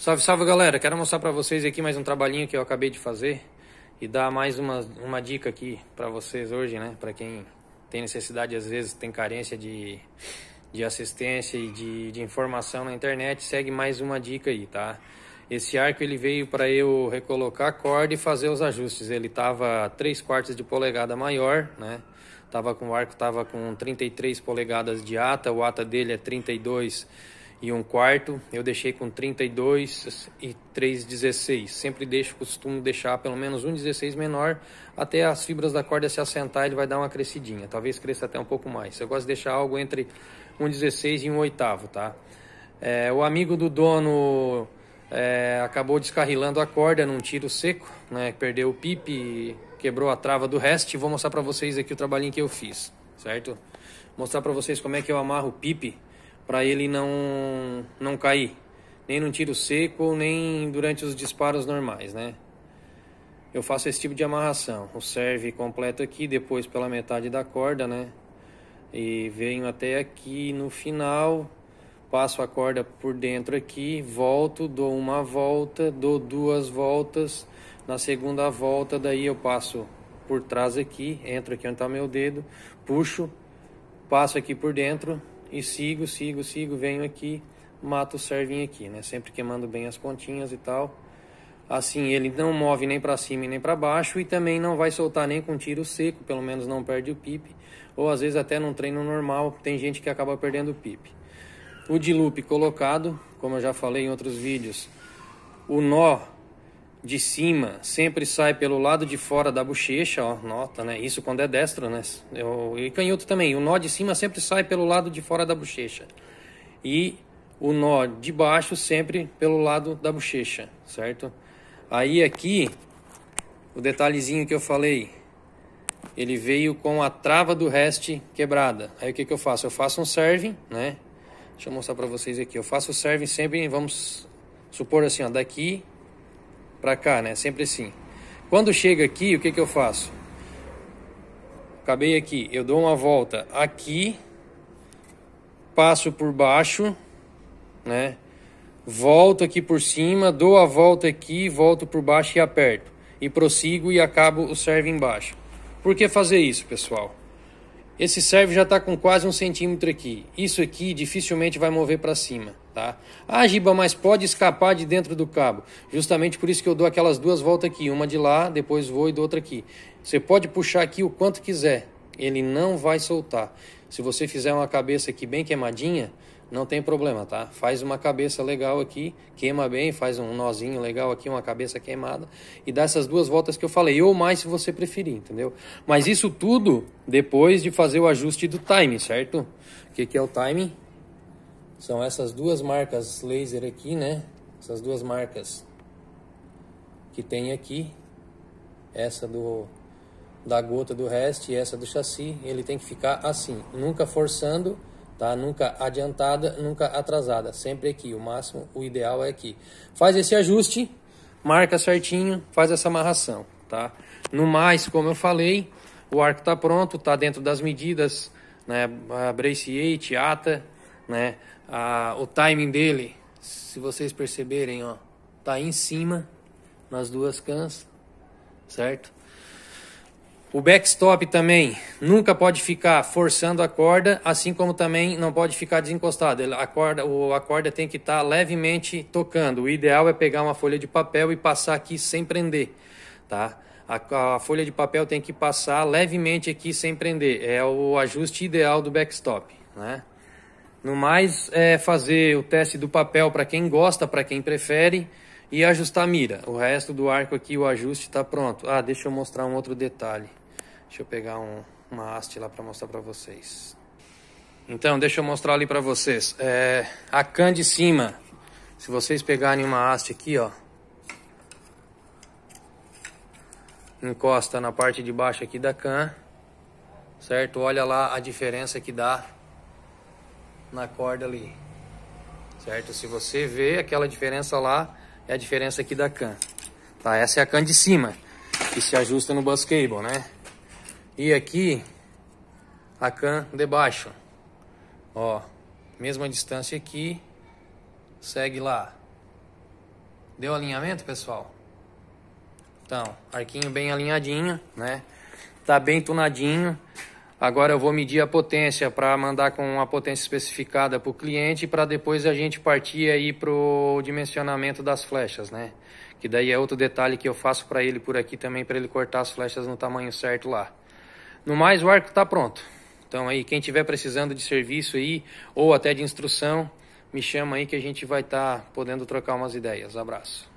Salve, salve galera! Quero mostrar para vocês aqui mais um trabalhinho que eu acabei de fazer e dar mais uma, uma dica aqui para vocês hoje, né? Para quem tem necessidade, às vezes tem carência de, de assistência e de, de informação na internet, segue mais uma dica aí, tá? Esse arco ele veio para eu recolocar a corda e fazer os ajustes. Ele tava 3 quartos de polegada maior, né? Tava com o arco tava com 33 polegadas de ata, o ata dele é 32 polegadas e um quarto, eu deixei com 32 e 3,16. Sempre deixo, costumo deixar pelo menos um 16 menor, até as fibras da corda se assentar, ele vai dar uma crescidinha, talvez cresça até um pouco mais. Eu gosto de deixar algo entre um 16 e um oitavo, tá? É, o amigo do dono é, acabou descarrilando a corda num tiro seco, né? Perdeu o pipe, quebrou a trava do resto. Vou mostrar para vocês aqui o trabalhinho que eu fiz, certo? Mostrar para vocês como é que eu amarro o pipe para ele não, não cair, nem no tiro seco, nem durante os disparos normais, né? Eu faço esse tipo de amarração. O serve completo aqui, depois pela metade da corda, né? E venho até aqui no final, passo a corda por dentro aqui, volto, dou uma volta, dou duas voltas. Na segunda volta, daí eu passo por trás aqui, entro aqui onde está meu dedo, puxo, passo aqui por dentro, e sigo, sigo, sigo, venho aqui, mato o servinho aqui, né? Sempre queimando bem as pontinhas e tal. Assim, ele não move nem para cima nem para baixo e também não vai soltar nem com tiro seco, pelo menos não perde o pipe. Ou às vezes até num treino normal tem gente que acaba perdendo o pipe. O de loop colocado, como eu já falei em outros vídeos, o nó de cima sempre sai pelo lado de fora da bochecha, ó, nota, né? Isso quando é destro, né? Eu, é e canhoto também. O nó de cima sempre sai pelo lado de fora da bochecha. E o nó de baixo sempre pelo lado da bochecha, certo? Aí aqui, o detalhezinho que eu falei, ele veio com a trava do reste quebrada. Aí o que, que eu faço? Eu faço um serving, né? Deixa eu mostrar para vocês aqui. Eu faço o serving sempre, vamos supor assim, ó, daqui para cá, né? Sempre assim. Quando chega aqui, o que, que eu faço? Acabei aqui, eu dou uma volta aqui, passo por baixo, né? Volto aqui por cima, dou a volta aqui, volto por baixo e aperto. E prossigo e acabo o serve embaixo. Por que fazer isso, pessoal? Esse serve já está com quase um centímetro aqui. Isso aqui dificilmente vai mover para cima. Tá? Ah, Giba, mas pode escapar de dentro do cabo. Justamente por isso que eu dou aquelas duas voltas aqui, uma de lá, depois vou e dou outra aqui. Você pode puxar aqui o quanto quiser, ele não vai soltar. Se você fizer uma cabeça aqui bem queimadinha, não tem problema, tá? Faz uma cabeça legal aqui, queima bem, faz um nozinho legal aqui, uma cabeça queimada e dá essas duas voltas que eu falei, ou mais se você preferir, entendeu? Mas isso tudo depois de fazer o ajuste do timing, certo? O que, que é o timing? São essas duas marcas laser aqui, né? Essas duas marcas que tem aqui. Essa do da gota do resto e essa do chassi, ele tem que ficar assim, nunca forçando, tá? Nunca adiantada, nunca atrasada, sempre aqui, o máximo, o ideal é aqui. Faz esse ajuste, marca certinho, faz essa amarração, tá? No mais, como eu falei, o arco tá pronto, tá dentro das medidas, né? A brace 8, ata, né? Ah, o timing dele, se vocês perceberem, ó, tá em cima nas duas cans, certo? O backstop também nunca pode ficar forçando a corda, assim como também não pode ficar desencostado. A corda, a corda tem que estar tá levemente tocando. O ideal é pegar uma folha de papel e passar aqui sem prender, tá? A, a, folha de papel tem que passar levemente aqui sem prender. É o ajuste ideal do backstop, né? No mais, é fazer o teste do papel para quem gosta, para quem prefere e ajustar a mira. O resto do arco aqui, o ajuste está pronto. Ah, deixa eu mostrar um outro detalhe. Deixa eu pegar um, uma haste lá para mostrar para vocês. Então, deixa eu mostrar ali para vocês. É, a can de cima, se vocês pegarem uma haste aqui, ó. Encosta na parte de baixo aqui da can, certo? Olha lá a diferença que dá na corda ali. Certo? Se você vê aquela diferença lá, é a diferença aqui da can. Tá? Essa é a can de cima, que se ajusta no bus cable, né? E aqui, a can de baixo. Ó, mesma distância aqui, segue lá. Deu alinhamento, pessoal? Então, arquinho bem alinhadinho, né? Tá bem tunadinho. Agora eu vou medir a potência para mandar com a potência especificada para o cliente para depois a gente partir aí para o dimensionamento das flechas, né? Que daí é outro detalhe que eu faço para ele por aqui também para ele cortar as flechas no tamanho certo lá. No mais, o arco está pronto. Então aí quem tiver precisando de serviço aí ou até de instrução, me chama aí que a gente vai estar tá podendo trocar umas ideias. Abraço.